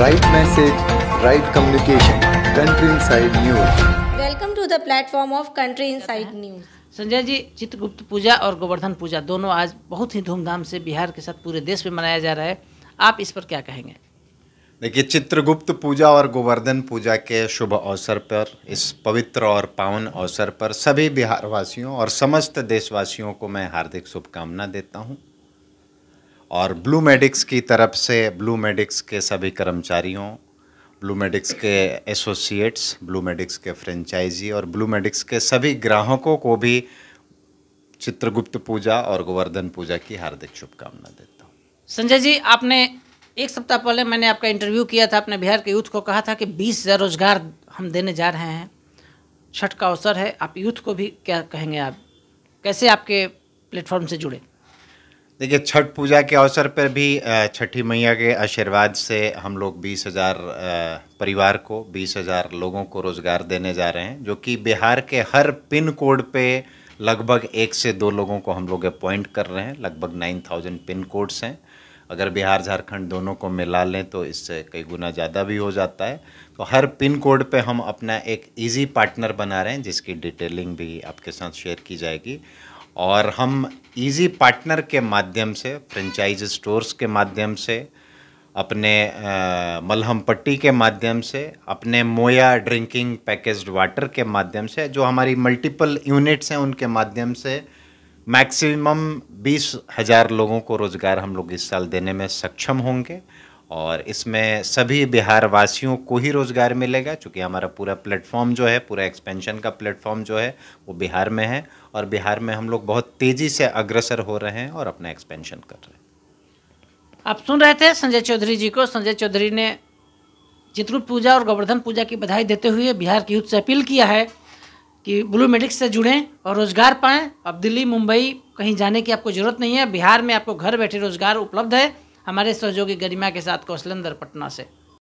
Right message, right communication. Country Inside News. Welcome to the platform of Country Inside news Sanjay ji Chitragupta Puja और गोवर्धन पूजा दोनों आज बहुत ही धूमधाम से बिहार के साथ पूरे देश में मनाया जा रहा है आप इस पर क्या कहेंगे देखिए चित्रगुप्त पूजा और गोवर्धन पूजा के शुभ अवसर पर इस पवित्र और पावन अवसर पर सभी बिहारवासियों और समस्त देशवासियों को मैं हार्दिक शुभकामना देता हूँ और ब्लू मेडिक्स की तरफ से ब्लू मेडिक्स के सभी कर्मचारियों ब्लू मेडिक्स के एसोसिएट्स ब्लू मेडिक्स के फ्रेंचाइजी और ब्लू मेडिक्स के सभी ग्राहकों को भी चित्रगुप्त पूजा और गोवर्धन पूजा की हार्दिक शुभकामना देता हूँ संजय जी आपने एक सप्ताह पहले मैंने आपका इंटरव्यू किया था अपने बिहार के यूथ को कहा था कि बीस हज़ार रोजगार हम देने जा रहे हैं छठ का अवसर है आप यूथ को भी क्या कहेंगे आप कैसे आपके प्लेटफॉर्म से जुड़े देखिए छठ पूजा के अवसर पर भी छठी मैया के आशीर्वाद से हम लोग बीस हज़ार परिवार को बीस हज़ार लोगों को रोज़गार देने जा रहे हैं जो कि बिहार के हर पिन कोड पे लगभग एक से दो लोगों को हम लोग अपॉइंट कर रहे हैं लगभग नाइन थाउजेंड पिन कोड्स हैं अगर बिहार झारखंड दोनों को मिला लें तो इससे कई गुना ज़्यादा भी हो जाता है तो हर पिन कोड पे हम अपना एक इजी पार्टनर बना रहे हैं जिसकी डिटेलिंग भी आपके साथ शेयर की जाएगी और हम इजी पार्टनर के माध्यम से फ्रेंचाइज स्टोर्स के माध्यम से अपने मलहम पट्टी के माध्यम से अपने मोया ड्रिंकिंग पैकेज्ड वाटर के माध्यम से जो हमारी मल्टीपल यूनिट्स हैं उनके माध्यम से मैक्सिमम बीस हज़ार लोगों को रोज़गार हम लोग इस साल देने में सक्षम होंगे और इसमें सभी बिहार वासियों को ही रोज़गार मिलेगा क्योंकि हमारा पूरा प्लेटफॉर्म जो है पूरा एक्सपेंशन का प्लेटफॉर्म जो है वो बिहार में है और बिहार में हम लोग बहुत तेज़ी से अग्रसर हो रहे हैं और अपना एक्सपेंशन कर रहे हैं आप सुन रहे थे संजय चौधरी जी को संजय चौधरी ने चित्रकूट पूजा और गोवर्धन पूजा की बधाई देते हुए बिहार की यूथ से अपील किया है कि ब्लू मेडिक्स से जुड़ें और रोज़गार पाएँ अब दिल्ली मुंबई कहीं जाने की आपको ज़रूरत नहीं है बिहार में आपको घर बैठे रोज़गार उपलब्ध है हमारे सहयोगी गरिमा के साथ कौशलंदर पटना से